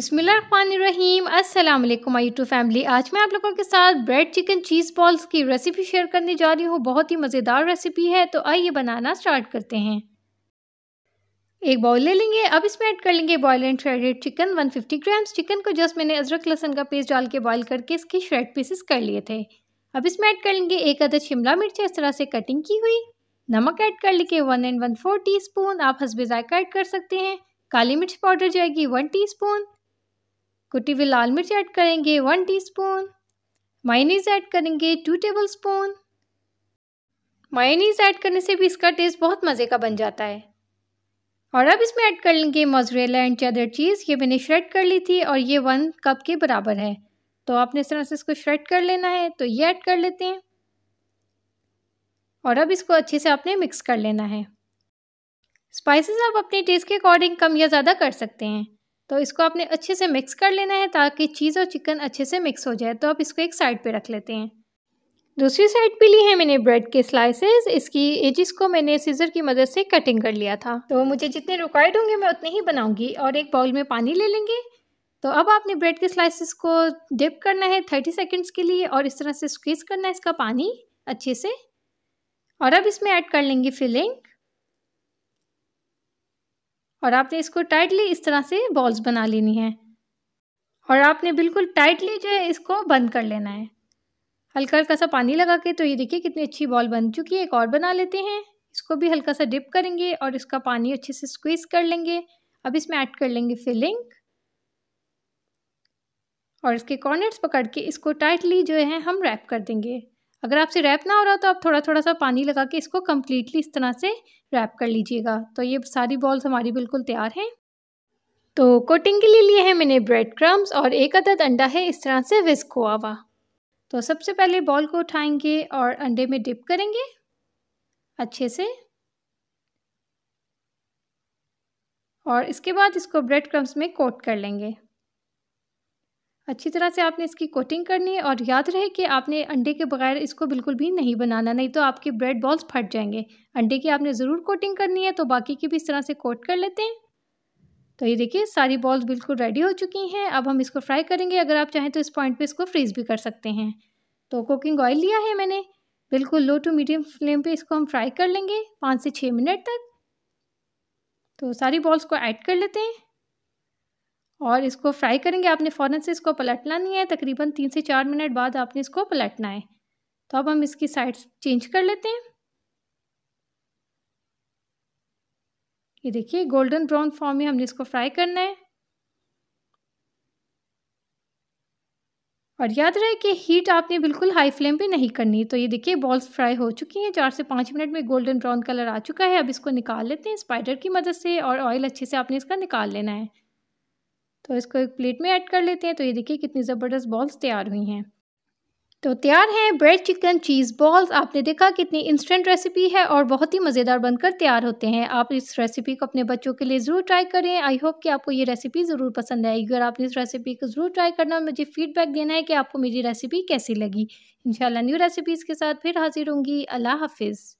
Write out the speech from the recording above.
बिसमीम अस्सलाम वालेकुम माय टू फैमिली आज मैं आप लोगों के साथ ब्रेड चिकन चीज़ बॉल्स की रेसिपी शेयर करने जा रही हूँ बहुत ही मज़ेदार रेसिपी है तो आइए बनाना स्टार्ट करते हैं एक बाउल ले लेंगे अब इसमें ऐड कर लेंगे boil and shredded chicken 150 grams chicken को जस्ट मैंने अदरक लहसन का पेस्ट डाल के बॉयल करके इसके श्रेड पीसेस कर लिए थे अब इसमें ऐड कर लेंगे एक अदर शिमला मिर्च इस तरह से कटिंग की हुई नमक ऐड कर लेंगे one and one fourth आप हसबे जायका ऐड कर सकते हैं काली मिर्च पाउडर जाएगी वन टी स्पून कुटी हुई लाल मिर्च ऐड करेंगे वन टीस्पून मायनीज ऐड करेंगे two tablespoon mayonnaise add करने से भी इसका टेस्ट बहुत मज़े का बन जाता है और अब इसमें ऐड कर लेंगे मोजरेला एंड चदर चीज़ ये मैंने श्रेड कर ली थी और ये वन कप के बराबर है तो आपने इस तरह से इसको श्रेड कर लेना है तो ये ऐड कर लेते हैं और अब इसको अच्छे से आपने मिक्स कर लेना है स्पाइसेस आप अपने टेस्ट के अकॉर्डिंग कम या ज़्यादा कर सकते हैं तो इसको आपने अच्छे से मिक्स कर लेना है ताकि चीज़ और चिकन अच्छे से मिक्स हो जाए तो आप इसको एक साइड पे रख लेते हैं दूसरी साइड पे ली है मैंने ब्रेड के स्लाइसेस इसकी एजिस को मैंने सीजर की मदद से कटिंग कर लिया था तो मुझे जितने रिक्वायर्ड होंगे मैं उतने ही बनाऊंगी और एक बाउल में पानी ले लेंगे तो अब आपने ब्रेड के स्लाइसिस को डिप करना है थर्टी सेकेंड्स के लिए और इस तरह से स्क्वीज़ करना है इसका पानी अच्छे से और अब इसमें ऐड कर लेंगे फिलिंग और आपने इसको टाइटली इस तरह से बॉल्स बना लेनी है और आपने बिल्कुल टाइटली जो है इसको बंद कर लेना है हल्का हल्का सा पानी लगा के तो ये देखिए कितनी अच्छी बॉल बन चुकी है एक और बना लेते हैं इसको भी हल्का सा डिप करेंगे और इसका पानी अच्छे से स्क्वीज़ कर लेंगे अब इसमें ऐड कर लेंगे फिलिंग और इसके कॉर्नर्स पकड़ के इसको टाइटली जो है हम रैप कर देंगे अगर आपसे रैप ना हो रहा तो आप थोड़ा थोड़ा सा पानी लगा के इसको कम्प्लीटली इस तरह से रैप कर लीजिएगा तो ये सारी बॉल्स हमारी बिल्कुल तैयार हैं तो कोटिंग के लिए लिए हैं मैंने ब्रेड क्रम्स और एक अदद अंडा है इस तरह से विस्क हुआ हुआ तो सबसे पहले बॉल को उठाएंगे और अंडे में डिप करेंगे अच्छे से और इसके बाद इसको ब्रेड क्रम्स में कोट कर लेंगे अच्छी तरह से आपने इसकी कोटिंग करनी है और याद रहे कि आपने अंडे के बगैर इसको बिल्कुल भी नहीं बनाना नहीं तो आपके ब्रेड बॉल्स फट जाएंगे अंडे की आपने ज़रूर कोटिंग करनी है तो बाकी की भी इस तरह से कोट कर लेते हैं तो ये देखिए सारी बॉल्स बिल्कुल रेडी हो चुकी हैं अब हम इसको फ्राई करेंगे अगर आप चाहें तो इस पॉइंट पर इसको फ्रीज़ भी कर सकते हैं तो कुकिंग ऑयल लिया है मैंने बिल्कुल लो टू मीडियम फ्लेम पर इसको हम फ्राई कर लेंगे पाँच से छः मिनट तक तो सारी बॉल्स को ऐड कर लेते हैं और इसको फ्राई करेंगे आपने फ़ौरन से इसको पलटना नहीं है तकरीबन तीन से चार मिनट बाद आपने इसको पलटना है तो अब हम इसकी साइड चेंज कर लेते हैं ये देखिए गोल्डन ब्राउन फॉर्म में हमने इसको फ्राई करना है और याद रहे कि हीट आपने बिल्कुल हाई फ्लेम पे नहीं करनी तो ये देखिए बॉल्स फ्राई हो चुकी हैं चार से पाँच मिनट में गोल्डन ब्राउन कलर आ चुका है अब इसको निकाल लेते हैं स्पाइडर की मदद से और ऑयल अच्छे से आपने इसका निकाल लेना है तो इसको एक प्लेट में ऐड कर लेते हैं तो ये देखिए कितनी ज़बरदस्त बॉल्स तैयार हुई हैं तो तैयार हैं ब्रेड चिकन चीज़ बॉल्स आपने देखा कितनी इंस्टेंट रेसिपी है और बहुत ही मज़ेदार बनकर तैयार होते हैं आप इस रेसिपी को अपने बच्चों के लिए ज़रूर ट्राई करें आई होप कि आपको ये रेसिपी ज़रूर पसंद आएगी अगर आपने इस रेसिपी को ज़रूर ट्राई करना और मुझे फीडबैक देना है कि आपको मेरी रेसिपी कैसी लगी इन न्यू रेसिपीज़ के साथ फिर हाजिर होंगी अल्लाह हाफिज़